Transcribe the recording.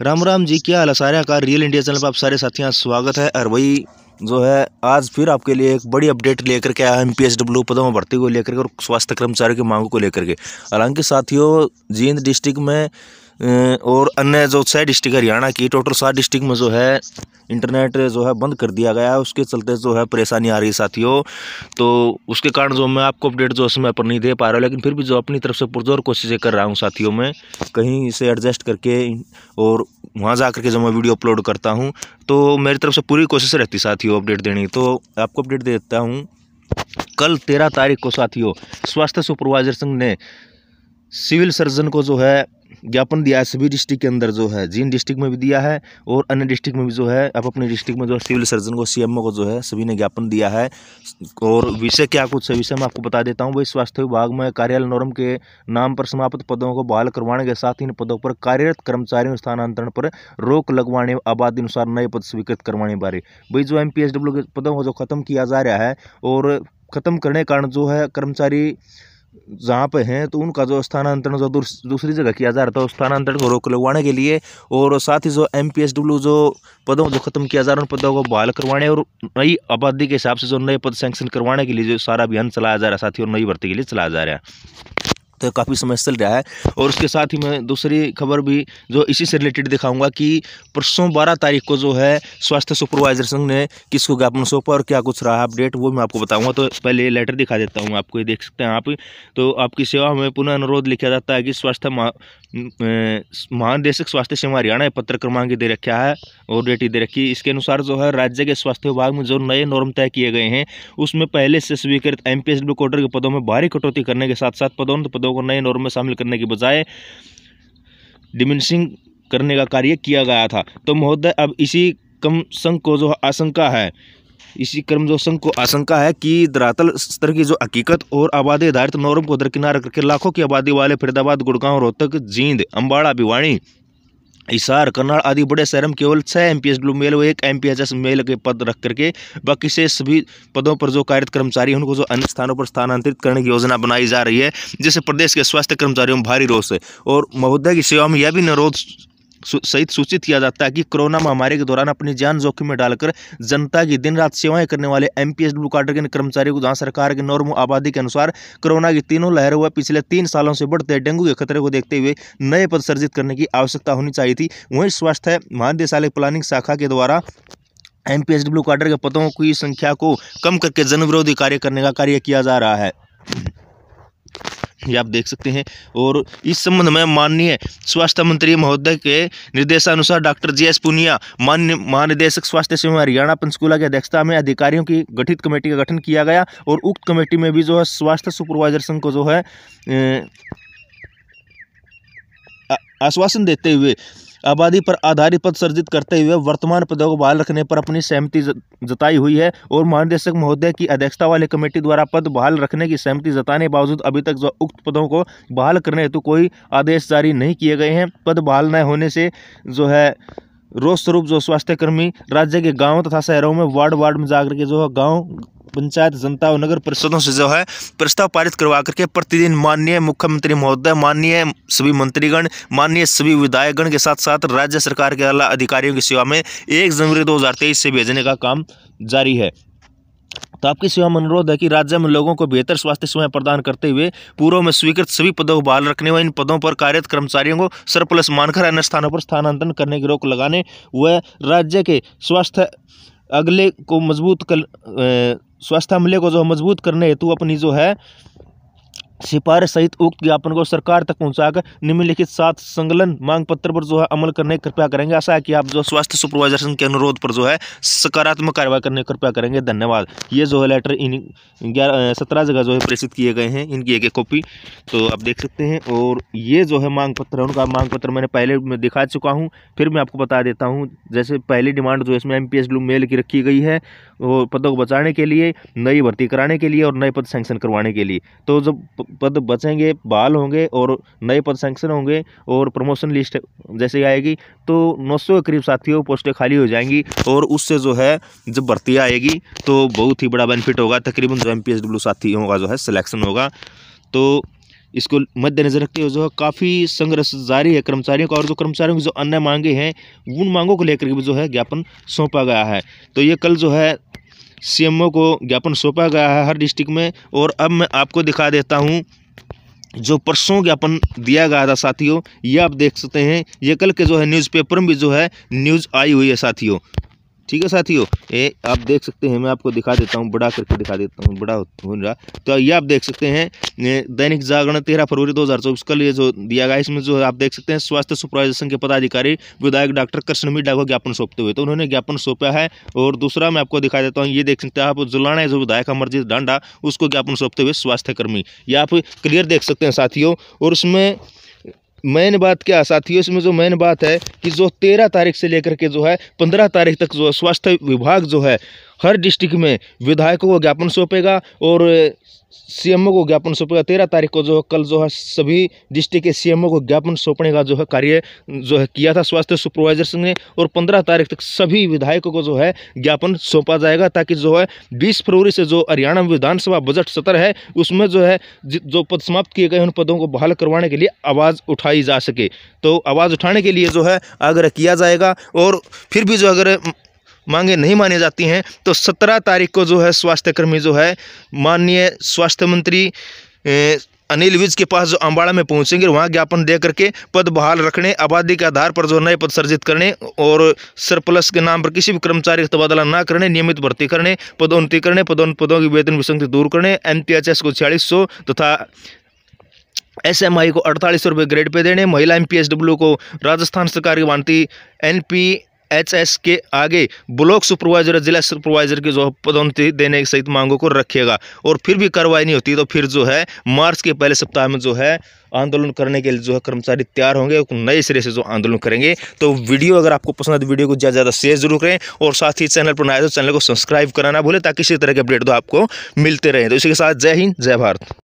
राम राम जी क्या हाल है सारे का रियल इंडिया चैनल पर आप सारे साथियों स्वागत है और वही जो है आज फिर आपके लिए एक बड़ी अपडेट लेकर के आया एम पी एस डब्ल्यू पदों में भर्ती को लेकर के और स्वास्थ्य कर्मचारियों की मांगों को लेकर के हालांकि साथियों जींद डिस्ट्रिक्ट में अं, और अन्य जो छः डिस्ट्रिक्ट हरियाणा की टोटल सात डिस्ट्रिक्ट में जो है इंटरनेट जो है बंद कर दिया गया है उसके चलते जो है परेशानी आ रही है साथियों तो उसके कारण जो मैं आपको अपडेट जो समय पर नहीं दे पा रहा हूँ लेकिन फिर भी जो अपनी तरफ से पुरजोर कोशिशें कर रहा हूँ साथियों में कहीं इसे एडजस्ट करके और वहाँ जा करके जो मैं वीडियो अपलोड करता हूँ तो मेरी तरफ से पूरी कोशिश रहती साथियों अपडेट देने की तो आपको अपडेट दे देता हूँ कल तेरह तारीख को साथियों स्वास्थ्य सुपरवाइजर संघ ने सिविल सर्जन को जो है ज्ञापन दिया है सभी डिस्ट्रिक्ट के अंदर जो है जिन डिस्ट्रिक्ट में भी दिया है और अन्य डिस्ट्रिक्ट में भी जो है अब अपने डिस्ट्रिक्ट में जो है सिविल सर्जन को सीएमओ को जो है सभी ने ज्ञापन दिया है और विषय क्या कुछ है विषय मैं आपको बता देता हूँ वही स्वास्थ्य विभाग में कार्यालय नॉर्म के नाम पर समाप्त पदों को बहाल करवाने के साथ इन पदों पर कार्यरत कर्मचारियों स्थानांतरण पर रोक लगवाने आबादी अनुसार नए पद स्वीकृत करवाने बारे वही जो एम के पदों को जो खत्म किया जा रहा है और ख़त्म करने के कारण जो है कर्मचारी जहाँ पे हैं तो उनका जो स्थानांतरण जो दूसरी जगह किया जा रहा था उस स्थानांतरण को रोक लगवाने के लिए और साथ ही जो एम पी एस डब्ल्यू जो पदों जो ख़त्म किया जा रहा है उन पदों को बहाल करवाने और नई आबादी के हिसाब से जो नए पद सेंक्शन करवाने के लिए जो सारा अभियान चलाया जा रहा है साथ ही और नई भर्ती के लिए चलाया जा रहा है तो काफ़ी समय चल रहा है और उसके साथ ही मैं दूसरी खबर भी जो इसी से रिलेटेड दिखाऊंगा कि परसों बारह तारीख को जो है स्वास्थ्य सुपरवाइजर संघ ने किसको ज्ञापन सौंपा और क्या कुछ रहा अपडेट वो मैं आपको बताऊंगा तो पहले लेटर दिखा देता हूँ आपको ये देख सकते हैं आप तो आपकी सेवा में पुनः अनुरोध लिखा जाता है कि स्वास्थ्य महानिदेशक स्वास्थ्य सेवा हरियाणा पत्र क्रमांक दे रखा है और डेट दे रखी इसके अनुसार जो है राज्य के स्वास्थ्य विभाग में जो नए नॉर्म तय किए गए हैं उसमें पहले से स्वीकृत एम पी रिकॉर्डर के पदों में भारी कटौती करने के साथ साथ पदोन्नत पदों लोगों को नए नॉर्म में शामिल करने के बजाय डिमिनशिंग करने का कार्य किया गया था तो महोदय अब इसी कम संघ को जो आशंका है इसी कर्म जो संघ को आशंका है कि धरातल स्तर की जो हकीकत और आबादी आधारित नॉर्म को दरकिनार करके लाखों की आबादी वाले फरीदाबाद गुड़गांव रोहतक जींद अम्बाड़ा भिवाणी हिसार करनाल आदि बड़े शहर में केवल छः एम पी एस ब्लू मेल व एक M P H S male के पद रख करके बाकी से सभी पदों पर जो कार्यरत कर्मचारी हैं उनको जो अन्य स्थानों पर स्थानांतरित करने की योजना बनाई जा रही है जिससे प्रदेश के स्वास्थ्य कर्मचारियों में भारी रोष है और महोदय की सेवा में यह भी अनुरोध सहित सूचित किया जाता है कि कोरोना महामारी के दौरान अपनी जान जोखिम में डालकर जनता की दिन रात सेवाएं करने वाले एम पी एस डब्ल्यू कार्डर के कर्मचारियों को जहां सरकार के नॉर्म आबादी के अनुसार कोरोना की तीनों लहर हुआ पिछले तीन सालों से बढ़ते डेंगू के खतरे को देखते हुए नए पद सर्जित करने की आवश्यकता होनी चाहिए थी वहीं स्वास्थ्य महानिदेशालय प्लानिंग शाखा के द्वारा एम पी एस डब्ल्यू कार्डर के पदों की संख्या को कम करके जनविरोधी कार्य करने का कार्य किया जा रहा है ये आप देख सकते हैं और इस संबंध में माननीय स्वास्थ्य मंत्री महोदय के निर्देशानुसार डॉक्टर जी एस पुनिया मान्य महानिदेशक स्वास्थ्य सेवा हरियाणा पंचकूला की अध्यक्षता में अधिकारियों की गठित कमेटी का गठन किया गया और उक्त कमेटी में भी जो है स्वास्थ्य सुपरवाइजर संघ को जो है आश्वासन देते हुए आबादी पर आधारित पद सर्जित करते हुए वर्तमान पदों को बहाल रखने पर अपनी सहमति जताई हुई है और महानिदेशक महोदय की अध्यक्षता वाली कमेटी द्वारा पद बहाल रखने की सहमति जताने बावजूद अभी तक उक्त पदों को बहाल करने हेतु कोई आदेश जारी नहीं किए गए हैं पद बहाल न होने से जो है रोज स्वरूप जो स्वास्थ्यकर्मी राज्य के गांव तथा शहरों में वार्ड वार्ड में जाकर के जो है गांव पंचायत जनता और नगर परिषदों से जो है प्रस्ताव पारित करवा करके प्रतिदिन माननीय मुख्यमंत्री महोदय माननीय सभी मंत्रीगण माननीय सभी विधायकगण के साथ साथ राज्य सरकार के अला अधिकारियों की सेवा में एक जनवरी दो से भेजने का काम जारी है तो आपकी सेवा में अनुरोध है कि राज्य में लोगों को बेहतर स्वास्थ्य सेवाएं प्रदान करते हुए पूर्व में स्वीकृत सभी पदों को बहाल रखने व इन पदों पर कार्यरत कर्मचारियों को सरप्लस मानकर अन्य स्थानों पर स्थानांतरण करने की रोक लगाने व राज्य के स्वास्थ्य अगले को मजबूत कर स्वास्थ्य अमले को जो मजबूत करने हेतु अपनी जो है सिफारिश सहित उक्त ज्ञापन को सरकार तक पहुंचाकर निम्नलिखित सात संगलन मांग पत्र पर जो है अमल करने की कृपया करेंगे ऐसा है कि आप जो स्वास्थ्य सुपरवाइजर के अनुरोध पर जो है सकारात्मक कार्रवाई करने की कृपया करेंगे धन्यवाद ये जो है लेटर इन ग्यारह सत्रह जगह जो है प्रेषित किए गए हैं इनकी एक एक कॉपी तो आप देख सकते हैं और ये जो है मांग पत्र है उनका मांग पत्र मैंने पहले मैं दिखा चुका हूँ फिर मैं आपको बता देता हूँ जैसे पहली डिमांड जो इसमें एम पी मेल की रखी गई है वो पदों को बचाने के लिए नई भर्ती कराने के लिए और नए पद सेंक्शन करवाने के लिए तो जब पद बचेंगे बहाल होंगे और नए पद सेंक्शन होंगे और प्रमोशन लिस्ट जैसे आएगी तो 900 के करीब साथियों पोस्टें खाली हो जाएंगी और उससे जो है जब भर्ती आएगी तो बहुत ही बड़ा बेनिफिट होगा तकरीबन जो एम पी साथियों का जो है सिलेक्शन होगा तो इसको मद्देनजर रखते हुए जो है काफ़ी संघर्ष जारी है कर्मचारियों का और जो कर्मचारियों की जो अन्य मांगे हैं उन मांगों को लेकर के जो है ज्ञापन सौंपा गया है तो ये कल जो है सीएमओ को ज्ञापन सौंपा गया है हर डिस्ट्रिक्ट में और अब मैं आपको दिखा देता हूँ जो परसों ज्ञापन दिया गया था साथियों ये आप देख सकते हैं ये कल के जो है न्यूज़पेपर में भी जो है न्यूज़ आई हुई है साथियों ठीक है साथियों ये आप देख सकते हैं मैं आपको दिखा देता हूँ बड़ा करके दिखा देता हूँ बड़ा हो रहा तो ये आप देख सकते हैं दैनिक जागरण तेरह फरवरी दो हजार चौबीस कल ये जो दिया गया इसमें जो आप देख सकते हैं स्वास्थ्य सुपरवाइजेशन के पदाधिकारी विधायक डॉक्टर कृष्ण मिड्डा को ज्ञापन सौंपते हुए तो उन्होंने ज्ञापन सौंपा है और दूसरा मैं आपको दिखा देता हूँ ये देख सकते हैं आप जुलाना जो विधायक अमरजीत डांडा उसको ज्ञापन सौंपते हुए स्वास्थ्यकर्मी ये आप क्लियर देख सकते हैं साथियों और उसमें मेन बात क्या साथियों इसमें जो मेन बात है कि जो तेरह तारीख से लेकर के जो है पंद्रह तारीख तक जो स्वास्थ्य विभाग जो है हर डिस्ट्रिक्ट में विधायकों को ज्ञापन सौंपेगा और सीएमओ को ज्ञापन सौंपेगा तेरह तारीख को जो है कल जो है सभी डिस्ट्रिक्ट के सीएमओ को ज्ञापन सौंपने का जो है कार्य जो है किया था स्वास्थ्य सुपरवाइजर्स ने और पंद्रह तारीख तक सभी विधायकों को जो है ज्ञापन सौंपा जाएगा ताकि जो है बीस फरवरी से जो हरियाणा विधानसभा बजट सत्र है उसमें जो है जो पद समाप्त किए गए उन पदों को बहाल करवाने के लिए आवाज़ उठाई जा सके तो आवाज़ उठाने के लिए जो है आग्रह किया जाएगा और फिर भी जो अगर मांगे नहीं मानी जाती हैं तो सत्रह तारीख को जो है स्वास्थ्यकर्मी जो है माननीय स्वास्थ्य मंत्री अनिल विज के पास जो अम्बाड़ा में पहुंचेंगे वहां ज्ञापन दे करके पद बहाल रखने आबादी के आधार पर जो नए पद सर्जित करने और सरप्लस के नाम पर किसी भी कर्मचारी का तबादला न करने नियमित भर्ती करने पदोन्नति करने पदों पदों की वेतन विसंगति दूर करने एन को छियालीस तथा एस एम आई को अड़तालीस रुपये ग्रेड पे देने महिला एम पी एस डब्ल्यू को राजस्थान सरकार की भांति एन पी एच एस के आगे ब्लॉक सुपरवाइजर जिला सुपरवाइजर की जो पदोन्नति देने की सहित मांगों को रखेगा और फिर भी कार्रवाई नहीं होती तो फिर जो है मार्च के पहले सप्ताह में जो है आंदोलन करने के लिए जो है कर्मचारी तैयार होंगे नए सिरे से जो आंदोलन करेंगे तो वीडियो अगर आपको पसंद है तो वीडियो को ज़्यादा ज़्यादा शेयर जरूर करें और साथ ही चैनल पर नए तो चैनल को सब्सक्राइब कराना भूलें ताकि इसी तरह के अपडेट तो आपको मिलते रहें तो इसी के साथ जय हिंद जय भारत